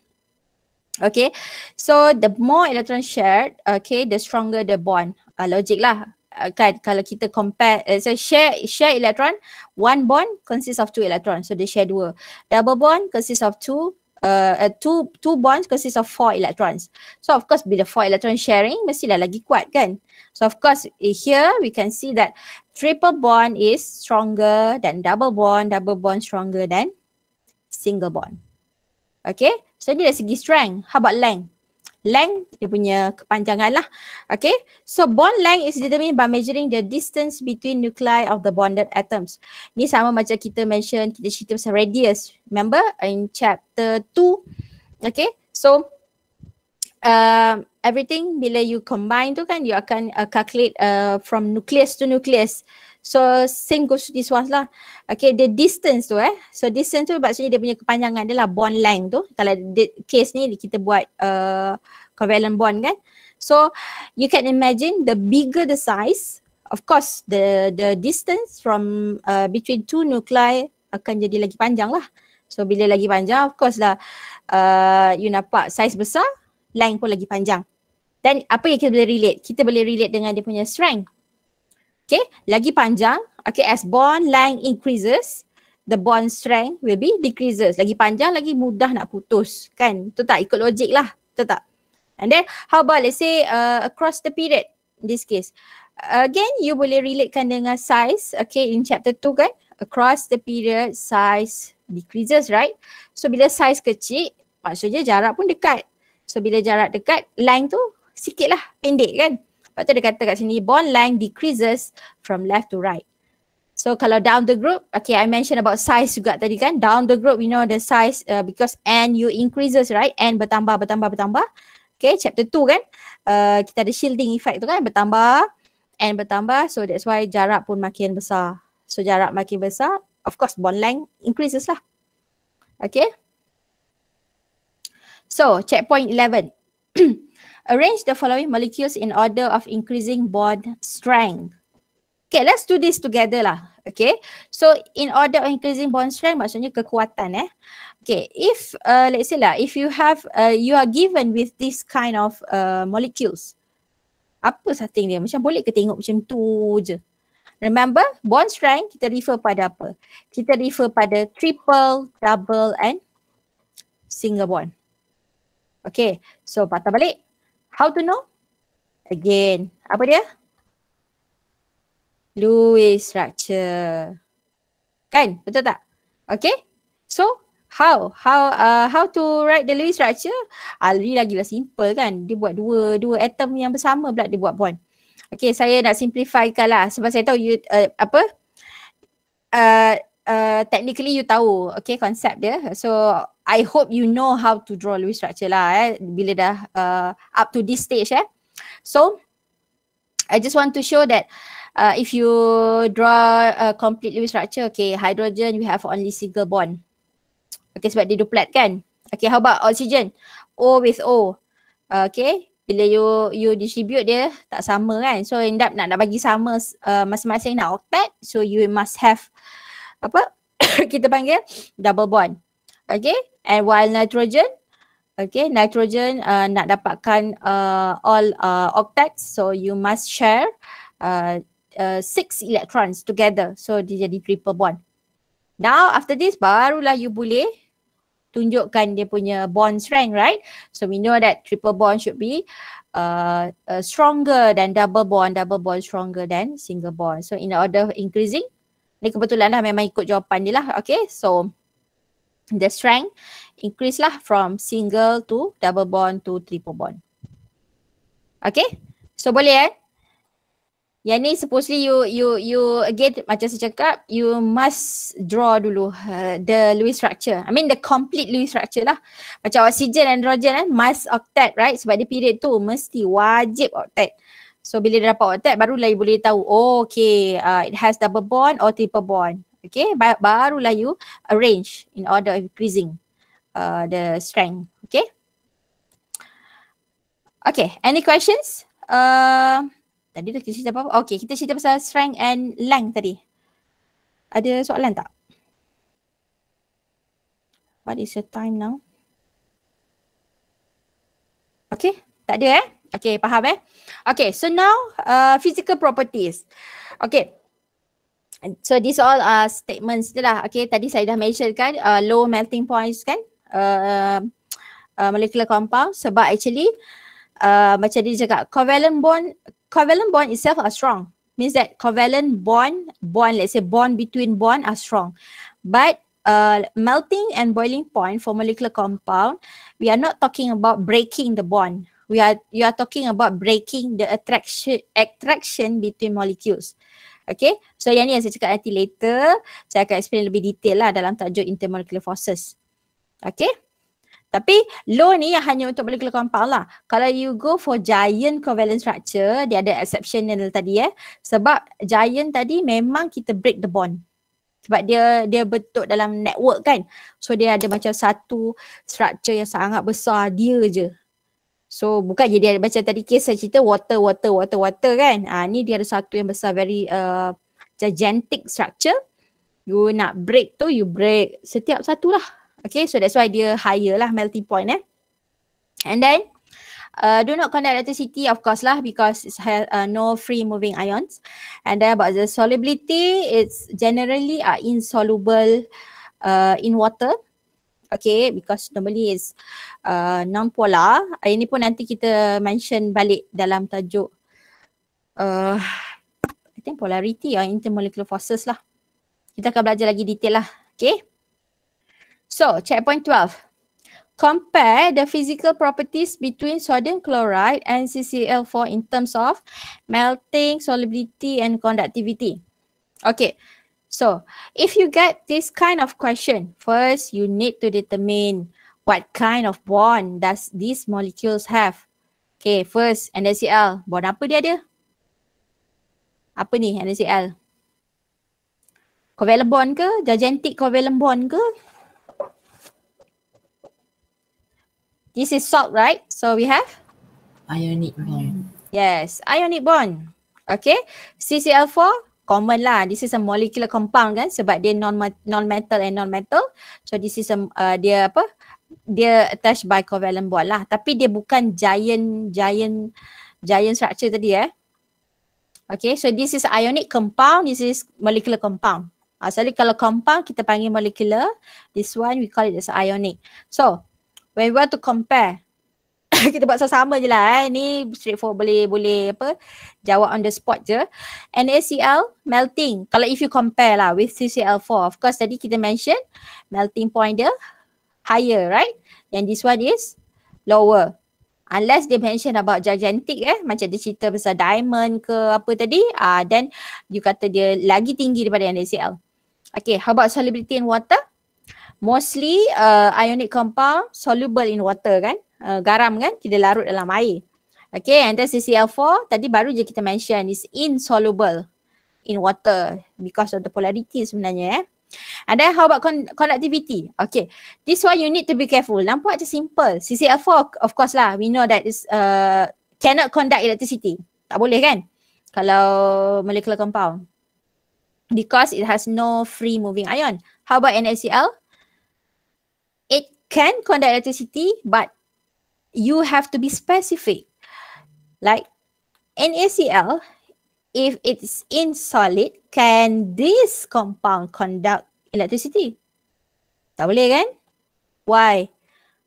Okay, so the more electron shared, okay, the stronger the bond. Uh, ah, logic lah, uh, kan? Kalau kita compare, uh, so share share electron, one bond consists of two electrons, so they share dua. Double bond consists of two, uh, uh, two two bonds consists of four electrons. So of course, with the four electron sharing, mestilah lagi kuat, kan? So of course, eh, here we can see that triple bond is stronger than double bond, double bond stronger than single bond. Okay, so ni dari segi strength. How about length? Length dia punya kepanjangan lah. Okay, so bond length is determined by measuring the distance between nuclei of the bonded atoms. Ni sama macam kita mention, kita cerita pasal radius. Remember in chapter 2? Okay, so uh, everything bila you combine tu kan you akan uh, calculate uh, from nucleus to nucleus so same goes to this one lah okay the distance tu eh so distance tu maksudnya dia punya kepanjangan adalah bond length tu kalau di- case ni kita buat uh, covalent bond kan so you can imagine the bigger the size of course the the distance from uh, between two nuclei akan jadi lagi panjang lah so bila lagi panjang of course lah uh, you nampak size besar length pun lagi panjang dan apa yang kita boleh relate? Kita boleh relate dengan dia punya strength. Okay, lagi panjang. Okay, as bond length increases, the bond strength will be decreases. Lagi panjang, lagi mudah nak putus. Kan? Betul tak? Ikut logik lah. Betul tak? And then, how about let's say uh, across the period in this case. Again, you boleh relatekan dengan size. Okay, in chapter 2 kan? Across the period, size decreases, right? So, bila size kecil, maksudnya jarak pun dekat. So, bila jarak dekat, line tu sikit lah pendek kan. Lepas tu dia kata kat sini bond length decreases from left to right. So kalau down the group, okay I mentioned about size juga tadi kan. Down the group we know the size uh, because N you increases right. N bertambah, bertambah, bertambah. Okay chapter 2 kan. Uh, kita ada shielding effect tu kan bertambah. N bertambah so that's why jarak pun makin besar. So jarak makin besar, of course bond length increases lah. Okay. So checkpoint 11. <clears throat> arrange the following molecules in order of increasing bond strength. Okay, let's do this together lah. Okay, so in order of increasing bond strength maksudnya kekuatan eh. Okay, if uh, let's say lah, if you have, uh, you are given with this kind of uh, molecules. Apa setting dia? Macam boleh ke tengok macam tu je. Remember, bond strength kita refer pada apa? Kita refer pada triple, double and single bond. Okay, so patah balik. How to know? Again, apa dia? Louis structure. Kan? Betul tak? Okay. So, how? How uh, how to write the Louis structure? Ali ah, lagi lah simple kan? Dia buat dua dua atom yang bersama pula dia buat bond. Okay, saya nak simplifykan lah sebab saya tahu you, uh, apa? Uh, uh, technically you tahu, okay, konsep dia. So, I hope you know how to draw Lewis structure lah eh bila dah uh, up to this stage eh. So I just want to show that uh, if you draw a uh, complete Lewis structure okay hydrogen we have only single bond. Okay sebab dia duplet kan. Okay how about oxygen? O with O. Uh, okay bila you you distribute dia tak sama kan. So end up nak nak bagi sama uh, masing-masing nak octet so you must have apa <coughs> kita panggil double bond. Okay, And while nitrogen, okay, nitrogen uh, nak dapatkan uh, all uh, octets, so you must share uh, uh, six electrons together. So dia jadi triple bond. Now after this, barulah you boleh tunjukkan dia punya bond strength, right? So we know that triple bond should be Uh, uh, stronger than double bond, double bond stronger than single bond. So in order increasing, ni kebetulan lah memang ikut jawapan dia lah. Okay, so the strength increase lah from single to double bond to triple bond. Okay? So boleh eh? Yang ni supposedly you you you again macam saya cakap you must draw dulu uh, the Lewis structure. I mean the complete Lewis structure lah. Macam oksigen androgen eh must octet right sebab dia period tu mesti wajib octet. So bila dia dapat octet baru lah you boleh tahu oh, okay uh, it has double bond or triple bond. Okay, barulah you arrange in order of increasing uh, the strength. Okay. Okay, any questions? Uh, tadi tu kita cerita apa? Okay, kita cerita pasal strength and length tadi. Ada soalan tak? What is the time now? Okay, tak ada eh? Okay, faham eh? Okay, so now uh, physical properties. Okay, So these all are uh, statements je lah. Okay, tadi saya dah mention kan uh, low melting points kan uh, uh, molecular compound sebab actually uh, macam dia cakap covalent bond covalent bond itself are strong. Means that covalent bond, bond let's say bond between bond are strong. But Uh, melting and boiling point for molecular compound, we are not talking about breaking the bond. We are you are talking about breaking the attraction attraction between molecules. Okay, so yang ni yang saya cakap nanti later, saya akan explain lebih detail lah dalam tajuk intermolecular forces. Okay, tapi low ni yang hanya untuk molecular compound lah. Kalau you go for giant covalent structure, dia ada exception yang tadi eh. Sebab giant tadi memang kita break the bond. Sebab dia dia betul dalam network kan. So dia ada macam satu structure yang sangat besar dia je. So bukan jadi dia macam tadi case saya cerita water water water water kan. Ah ha, ni dia ada satu yang besar very uh, gigantic structure. You nak break tu you break setiap satu lah. Okay so that's why dia higher lah melting point eh. And then uh, do not conduct electricity of course lah because it has uh, no free moving ions. And then about the solubility it's generally uh, insoluble uh, in water okay because normally is uh, non polar ah, ini pun nanti kita mention balik dalam tajuk uh, I think polarity or ah, intermolecular forces lah kita akan belajar lagi detail lah okay so checkpoint 12 compare the physical properties between sodium chloride and CCl4 in terms of melting solubility and conductivity okay So, if you get this kind of question, first you need to determine what kind of bond does these molecules have. Okay, first NaCl, bond apa dia ada? Apa ni NaCl? Covalent bond ke? Gigantic covalent bond ke? This is salt, right? So we have? Ionic bond. Yes, ionic bond. Okay, CCl4, common lah. This is a molecular compound kan sebab dia non non metal and non metal. So this is a uh, dia apa? Dia attached by covalent bond lah. Tapi dia bukan giant giant giant structure tadi eh. Okay, so this is ionic compound, this is molecular compound. Asalnya uh, kalau compound kita panggil molecular, this one we call it as ionic. So, when we want to compare, <laughs> kita buat sama-sama je lah eh. Ni straightforward boleh boleh apa jawab on the spot je. NaCl melting. Kalau if you compare lah with CCl4. Of course tadi kita mention melting point dia higher right. Then this one is lower. Unless dia mention about gigantic eh. Macam dia cerita pasal diamond ke apa tadi. ah uh, then you kata dia lagi tinggi daripada NaCl. Okay how about solubility in water? Mostly uh, ionic compound soluble in water kan uh, garam kan kita larut dalam air. Okay and then CCl4 tadi baru je kita mention is insoluble in water because of the polarity sebenarnya eh. And then how about con- conductivity? Okay this one you need to be careful. Nampak je simple. CCl4 of course lah we know that is uh, cannot conduct electricity. Tak boleh kan? Kalau molecular compound. Because it has no free moving ion. How about NaCl? It can conduct electricity but you have to be specific. Like NaCl, ACL, if it's in solid, can this compound conduct electricity? Tak boleh kan? Why?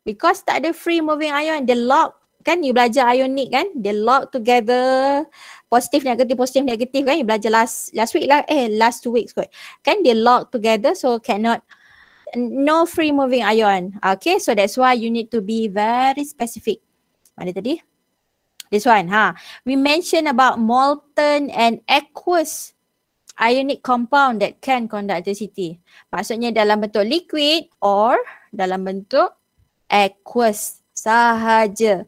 Because tak ada free moving ion, dia lock kan you belajar ionic kan dia lock together positif negatif positif negatif kan you belajar last last week lah eh last two weeks kot kan dia lock together so cannot no free moving ion. Okay, so that's why you need to be very specific. Mana tadi? This one, ha. We mentioned about molten and aqueous ionic compound that can conductivity. Maksudnya dalam bentuk liquid or dalam bentuk aqueous sahaja.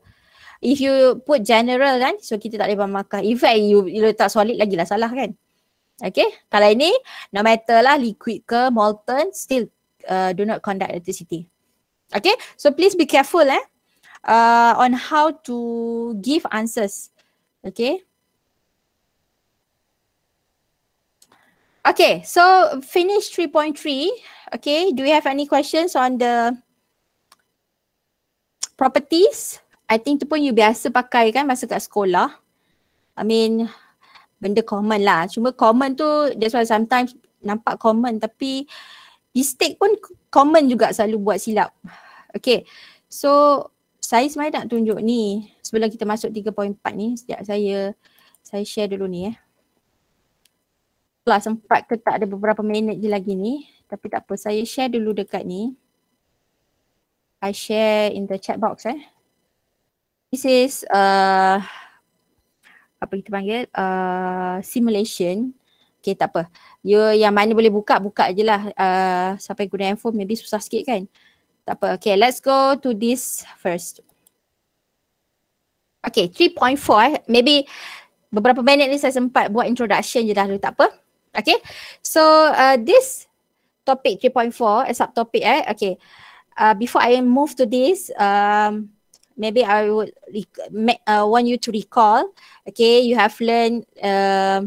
If you put general kan, so kita tak boleh buat If In you, you letak solid lagi lah salah kan. Okay, kalau ini no matter lah liquid ke molten, still uh, do not conduct electricity. Okay, so please be careful eh, uh, on how to give answers. Okay. Okay, so finish 3.3. Okay, do we have any questions on the properties? I think tu pun you biasa pakai kan masa kat sekolah. I mean, benda common lah. Cuma common tu, that's why sometimes nampak common tapi uh, mistake pun common juga selalu buat silap. Okay. So saya sebenarnya nak tunjuk ni sebelum kita masuk 3.4 ni sejak saya saya share dulu ni eh. Plus sempat ke tak ada beberapa minit je lagi ni tapi tak apa saya share dulu dekat ni. I share in the chat box eh. This is uh, apa kita panggil uh, simulation Okay tak apa. You ya, yang mana boleh buka, buka je lah. Uh, sampai guna handphone maybe susah sikit kan. Tak apa. Okay let's go to this first. Okay 3.4 eh. maybe beberapa minit ni saya sempat buat introduction je dah dulu tak apa. Okay so uh, this topic 3.4 a eh, subtopic eh. Okay uh, before I move to this um, maybe I would make, uh, want you to recall okay you have learned uh,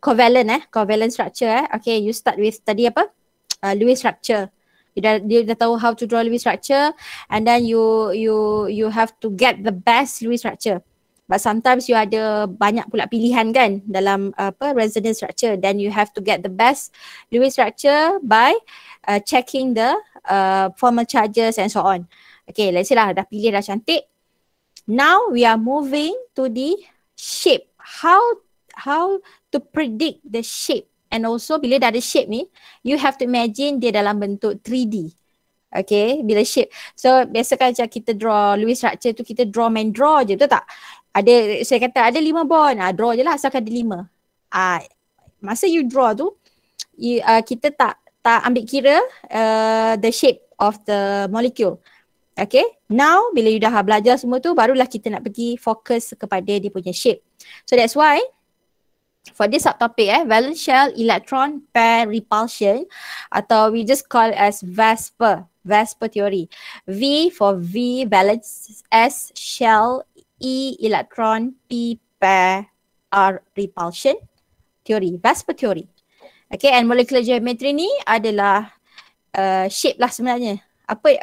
covalent eh covalent structure eh okay you start with tadi apa uh, lewis structure you dah you dah tahu how to draw lewis structure and then you you you have to get the best lewis structure but sometimes you ada banyak pula pilihan kan dalam uh, apa resonance structure then you have to get the best lewis structure by uh, checking the uh, formal charges and so on okay let's say lah dah pilih dah cantik now we are moving to the shape how how to predict the shape and also bila dah ada shape ni you have to imagine dia dalam bentuk 3D okay bila shape so biasa kan macam kita draw Lewis structure tu kita draw main draw je betul tak ada saya kata ada lima bond ah, draw je lah asalkan ada lima ah, masa you draw tu you, uh, kita tak tak ambil kira uh, the shape of the molecule Okay, now bila you dah belajar semua tu barulah kita nak pergi fokus kepada dia punya shape. So that's why for this subtopic eh valence shell electron pair repulsion atau we just call as VSEPR VSEPR theory V for V valence S shell E electron P pair R repulsion theory VSEPR theory okay and molecular geometry ni adalah uh, shape lah sebenarnya apa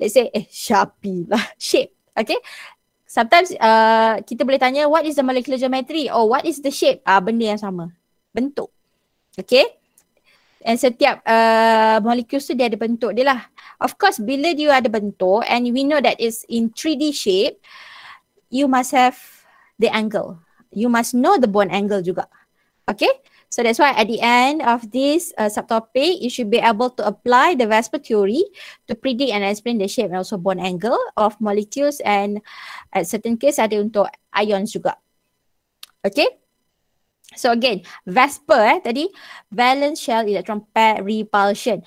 let's say eh sharpie lah <laughs> shape okay sometimes uh, kita boleh tanya what is the molecular geometry or what is the shape ah uh, benda yang sama bentuk okay and setiap uh, molekul tu dia ada bentuk dia lah of course bila dia ada bentuk and we know that is in 3D shape you must have the angle you must know the bond angle juga okay So that's why at the end of this uh, subtopic, you should be able to apply the Vesper theory to predict and explain the shape and also bond angle of molecules and at certain case ada untuk ion juga. Okay. So again, Vesper eh, tadi, valence shell electron pair repulsion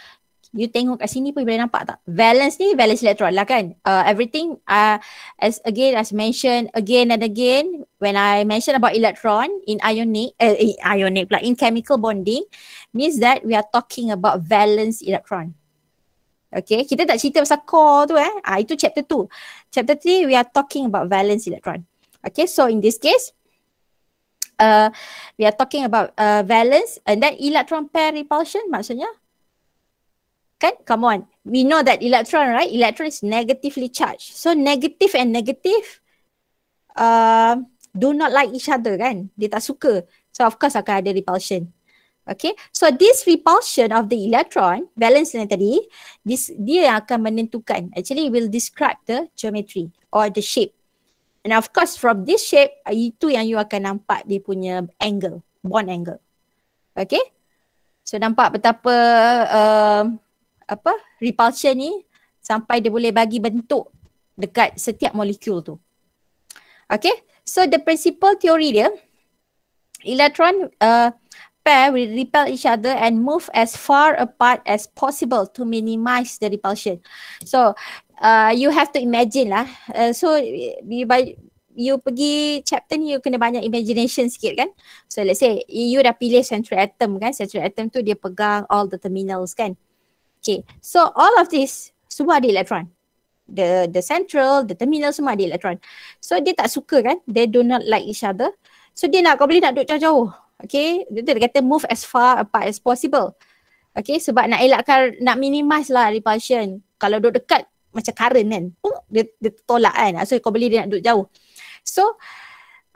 you tengok kat sini pun boleh nampak tak valence ni valence electron lah kan uh, everything uh, as again as mentioned again and again when i mention about electron in ionic uh, in ionic like in chemical bonding means that we are talking about valence electron Okay, kita tak cerita pasal core tu eh. Ah, itu chapter 2. Chapter 3, we are talking about valence electron. Okay, so in this case, uh, we are talking about uh, valence and then electron pair repulsion maksudnya kan come on we know that electron right electron is negatively charged so negative and negative uh, do not like each other kan dia tak suka so of course akan ada repulsion okay so this repulsion of the electron balance yang tadi this dia yang akan menentukan actually will describe the geometry or the shape and of course from this shape uh, itu yang you akan nampak dia punya angle bond angle okay so nampak betapa uh, apa repulsion ni sampai dia boleh bagi bentuk dekat setiap molekul tu. Okay, so the principal theory dia, electron uh, pair will repel each other and move as far apart as possible to minimize the repulsion. So uh, you have to imagine lah. Uh, so you, by, you pergi chapter ni you kena banyak imagination sikit kan. So let's say you dah pilih central atom kan. Central atom tu dia pegang all the terminals kan. Okay, so all of this semua ada elektron. The the central, the terminal semua ada elektron. So dia tak suka kan, they do not like each other. So dia nak, kau boleh nak duduk jauh-jauh. Okay, dia kata move as far apart as possible. Okay, sebab nak elakkan, nak minimize lah repulsion. Kalau duduk dekat, macam current kan. Oh, dia, dia tolak kan. So kau boleh dia nak duduk jauh. So,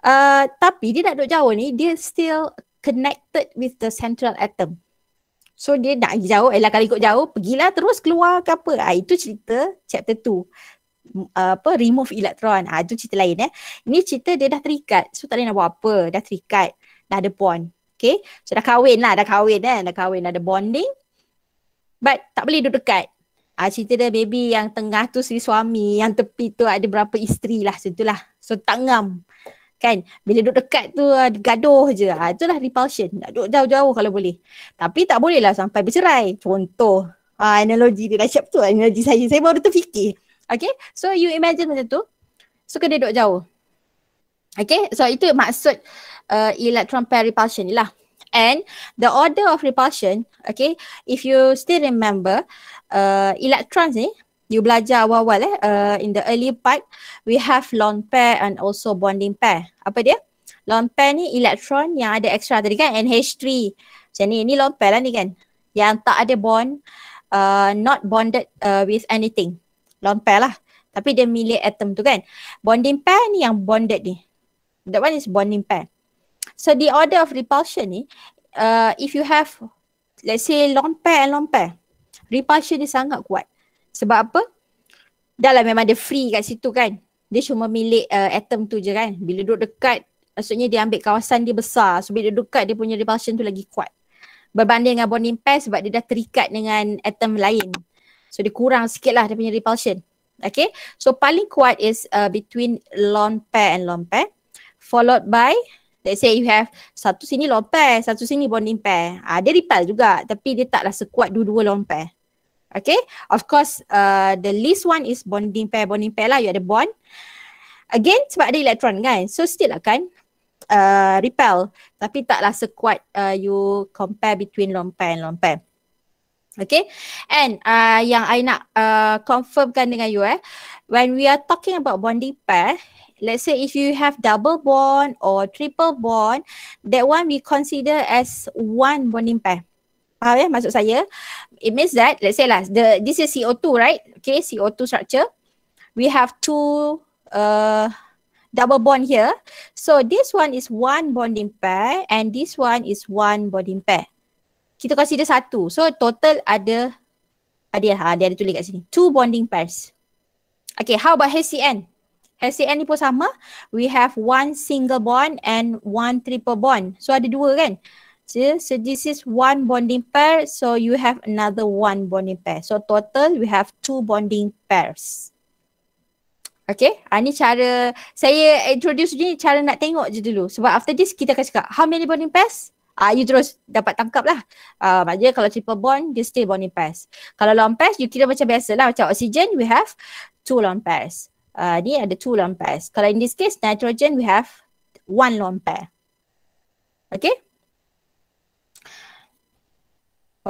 uh, tapi dia nak duduk jauh ni, dia still connected with the central atom. So dia nak pergi jauh, ialah kalau ikut jauh, pergilah terus keluar ke apa. Ha, itu cerita chapter 2. Uh, ah, apa remove elektron. ha, ah, itu cerita lain eh. Ini cerita dia dah terikat. So tak boleh nak buat apa. Dah terikat. Dah ada bond. Okay. So dah kahwin lah. Dah kahwin eh. Dah kahwin. Dah ada bonding. But tak boleh duduk dekat. Ha, cerita dia baby yang tengah tu si suami. Yang tepi tu ada berapa isteri lah. Macam tu lah. So tak ngam kan bila duduk dekat tu uh, gaduh je uh, itulah repulsion nak duduk jauh-jauh kalau boleh tapi tak boleh lah sampai bercerai contoh uh, analogi dia dah siap tu analogi saya saya baru tu fikir okay so you imagine macam tu so kena duduk jauh okay so itu maksud uh, electron pair repulsion ni lah and the order of repulsion okay if you still remember uh, electrons ni you belajar awal-awal eh uh, in the early part we have lone pair and also bonding pair apa dia lone pair ni elektron yang ada extra tadi kan NH3 macam ni ni lone pair lah ni kan yang tak ada bond uh, not bonded uh, with anything lone pair lah tapi dia milik atom tu kan bonding pair ni yang bonded ni that one is bonding pair so the order of repulsion ni uh, if you have let's say lone pair and lone pair repulsion ni sangat kuat sebab apa? Dahlah memang dia free kat situ kan. Dia cuma milik uh, atom tu je kan. Bila duduk dekat, maksudnya dia ambil kawasan dia besar. So bila duduk dekat dia punya repulsion tu lagi kuat. Berbanding dengan bonding pair sebab dia dah terikat dengan atom lain. So dia kurang sikit lah dia punya repulsion. Okay. So paling kuat is uh, between lone pair and lone pair. Followed by Let's say you have satu sini lompeh, satu sini bonding pair. Ah, ha, dia repel juga tapi dia taklah sekuat dua-dua long Okay, of course uh, the least one is bonding pair, bonding pair lah, you ada bond. Again, sebab ada elektron kan, so still akan uh, repel. Tapi taklah sekuat uh, you compare between lone pair and lone pair. Okay, and uh, yang I nak uh, confirmkan dengan you eh, when we are talking about bonding pair, let's say if you have double bond or triple bond, that one we consider as one bonding pair. Faham ya maksud saya? It means that let's say lah the this is CO2 right? Okay CO2 structure. We have two uh, double bond here. So this one is one bonding pair and this one is one bonding pair. Kita consider satu. So total ada ada ha dia ada tulis kat sini. Two bonding pairs. Okay, how about HCN? HCN ni pun sama. We have one single bond and one triple bond. So ada dua kan? yeah. so this is one bonding pair so you have another one bonding pair so total we have two bonding pairs Okay, ah, ni cara saya introduce ni cara nak tengok je dulu. Sebab after this kita akan cakap how many bonding pairs? Ah, you terus dapat tangkap lah. Ah, maknanya kalau triple bond, dia still bonding pairs. Kalau long pairs, you kira macam biasa lah. Macam oxygen, we have two long pairs. Ah, ni ada two long pairs. Kalau in this case, nitrogen, we have one lone pair. Okay,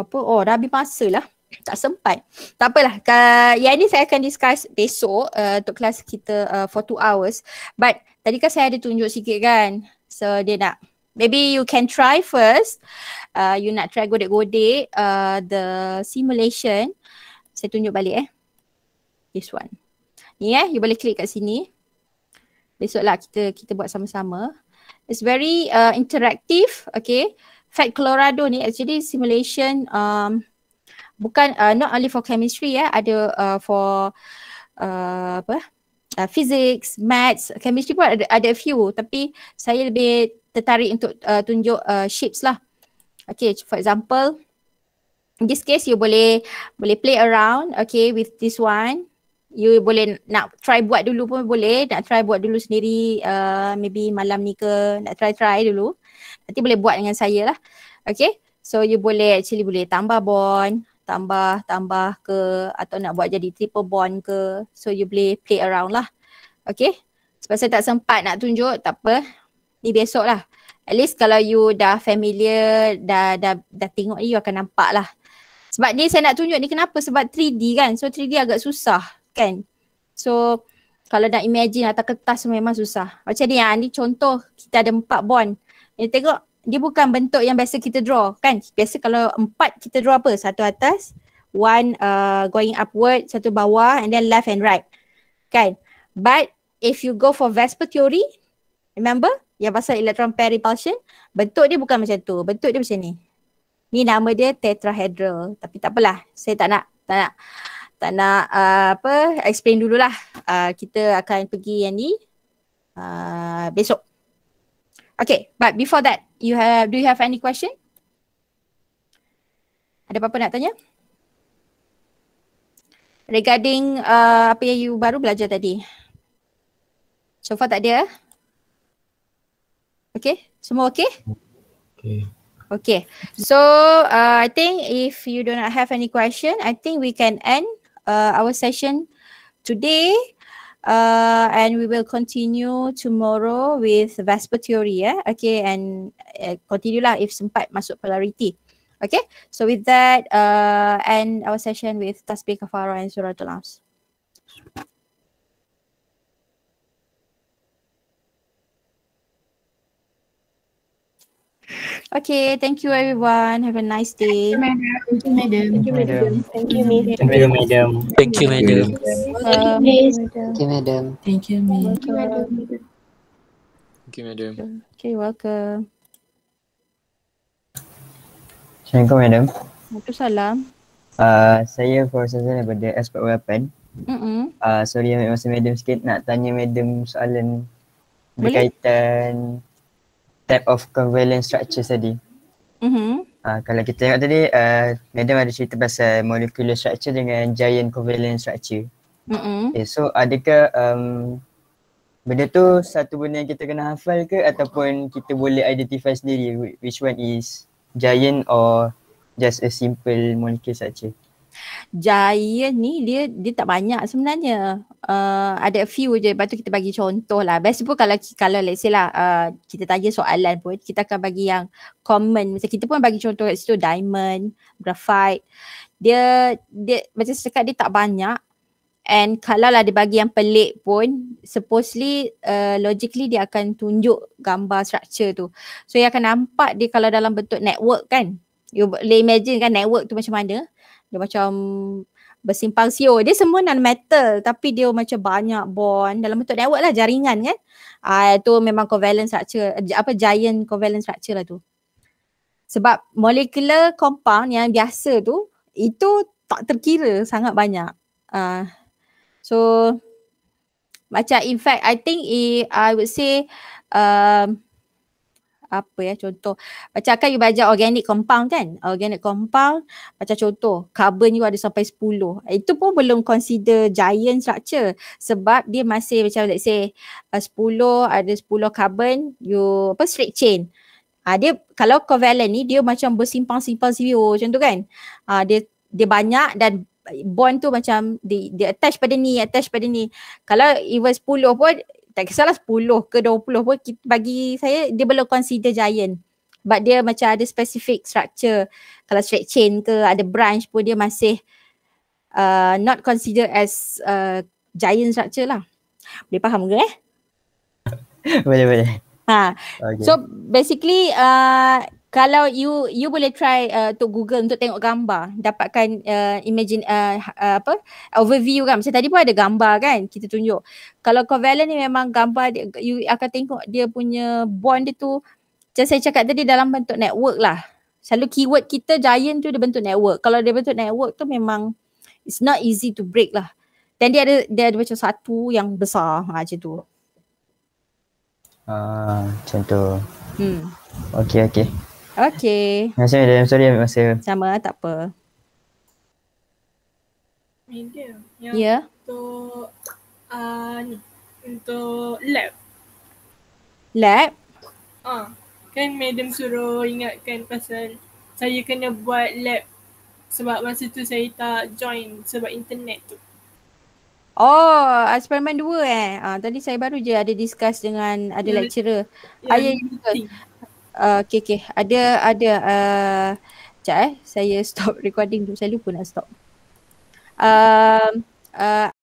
apa oh dah habis masa lah tak sempat tak apalah ke, yang ini saya akan discuss besok uh, untuk kelas kita uh, for two hours but tadi kan saya ada tunjuk sikit kan so dia nak maybe you can try first uh, you nak try godek-godek uh, the simulation saya tunjuk balik eh this one ni eh you boleh klik kat sini besok lah kita kita buat sama-sama it's very uh, interactive okay Fat Colorado ni actually simulation um, bukan uh, not only for chemistry ya, eh, ada uh, for uh, apa? Uh, physics, maths, chemistry pun ada ada few tapi saya lebih tertarik untuk uh, tunjuk uh, shapes lah. Okay, for example in this case you boleh boleh play around okay with this one you boleh nak try buat dulu pun boleh nak try buat dulu sendiri uh, maybe malam ni ke nak try-try dulu nanti boleh buat dengan saya lah okay so you boleh actually boleh tambah bond tambah tambah ke atau nak buat jadi triple bond ke so you boleh play around lah okay sebab saya tak sempat nak tunjuk tak apa ni besok lah at least kalau you dah familiar dah dah dah tengok ni you akan nampak lah sebab ni saya nak tunjuk ni kenapa sebab 3D kan so 3D agak susah kan. So kalau nak imagine atau kertas memang susah. Macam ni ya, ni contoh kita ada empat bond. Ni tengok dia bukan bentuk yang biasa kita draw kan. Biasa kalau empat kita draw apa? Satu atas, one uh, going upward, satu bawah and then left and right. Kan? But if you go for Vesper theory, remember yang pasal electron pair repulsion, bentuk dia bukan macam tu. Bentuk dia macam ni. Ni nama dia tetrahedral. Tapi tak apalah. Saya tak nak tak nak tak nak uh, apa explain dululah uh, kita akan pergi yang ni uh, besok okay but before that you have do you have any question ada apa-apa nak tanya regarding uh, apa yang you baru belajar tadi so far tak ada okay semua okay okay Okay, so uh, I think if you do not have any question, I think we can end uh, our session today uh, and we will continue tomorrow with Vesper Theory. Eh? Okay, and uh, continue lah if sempat masuk polarity. Okay, so with that, uh, end our session with Tasbih Kafara and Surah al Okay, thank you everyone. Have a nice day. Thank you, madam. Thank you, madam. Thank you, madam. Thank you, madam. Thank you, madam. Thank you, madam. Thank you, madam. Thank you, madam. Okay, welcome. Assalamualaikum, madam. Waalaikumsalam. Uh, saya for Sazan daripada Aspect Weapon. Mm-hmm. Uh, sorry, ambil masa madam sikit. Nak tanya madam soalan Boleh? berkaitan... Boleh? type of covalent structure tadi. Mm-hmm. Uh, kalau kita tengok tadi, uh, ah, Madam ada cerita pasal molecular structure dengan giant covalent structure. Mm-hmm. Okay, eh, so adakah um, benda tu satu benda yang kita kena hafal ke ataupun kita boleh identify sendiri which one is giant or just a simple molecular structure? Jaya ni dia dia tak banyak sebenarnya. Uh, ada few je. Lepas tu kita bagi contoh lah. Best pun kalau kalau let's say lah uh, kita tanya soalan pun kita akan bagi yang common. Macam kita pun bagi contoh kat situ diamond, graphite. Dia dia macam cakap dia tak banyak. And kalau lah dia bagi yang pelik pun supposedly uh, logically dia akan tunjuk gambar structure tu. So yang akan nampak dia kalau dalam bentuk network kan. You boleh imagine kan network tu macam mana dia macam bersimpang siur. Dia semua non-metal tapi dia macam banyak bond dalam bentuk network lah jaringan kan. Ah uh, itu memang covalent structure, eh, apa giant covalent structure lah tu. Sebab molecular compound yang biasa tu itu tak terkira sangat banyak. Ah uh, so macam in fact I think it, I would say um, uh, apa ya contoh macam kan you belajar organic compound kan organic compound macam contoh carbon you ada sampai 10 itu pun belum consider giant structure sebab dia masih macam let's say uh, 10 ada 10 carbon you apa straight chain uh, dia kalau covalent ni dia macam bersimpang-simpang CO macam tu kan uh, dia dia banyak dan bond tu macam dia, dia attach pada ni attach pada ni kalau even 10 pun tak kisahlah 10 ke puluh, pun bagi saya dia belum consider giant but dia macam ada specific structure kalau straight chain ke ada branch pun dia masih uh, not consider as uh, giant structure lah boleh faham ke eh? <laughs> boleh boleh Ha. Okay. So basically uh, kalau you you boleh try uh, untuk google untuk tengok gambar dapatkan uh, imagine uh, ha, uh, apa overview kan macam tadi pun ada gambar kan kita tunjuk kalau covalent ni memang gambar dia, you akan tengok dia punya bond dia tu macam saya cakap tadi dalam bentuk network lah selalu keyword kita giant tu dia bentuk network kalau dia bentuk network tu memang it's not easy to break lah dan dia ada dia ada macam satu yang besar ha, macam tu ah uh, macam tu hmm Okay, okay. Okay. Masih ada, sorry ambil masa. Sama, tak apa. Media yang yeah. untuk uh, ni, untuk lab. Lab? Ah, uh, kan madam suruh ingatkan pasal saya kena buat lab sebab masa tu saya tak join sebab internet tu. Oh, eksperimen dua eh. Ah, tadi saya baru je ada discuss dengan ada ya. lecturer. Ya, Ayah juga. Ya, ya, Ah, okay, okay. Ada, ada. Uh, sekejap eh. Saya <laughs> stop recording dulu. Saya lupa nak stop. Uh, uh,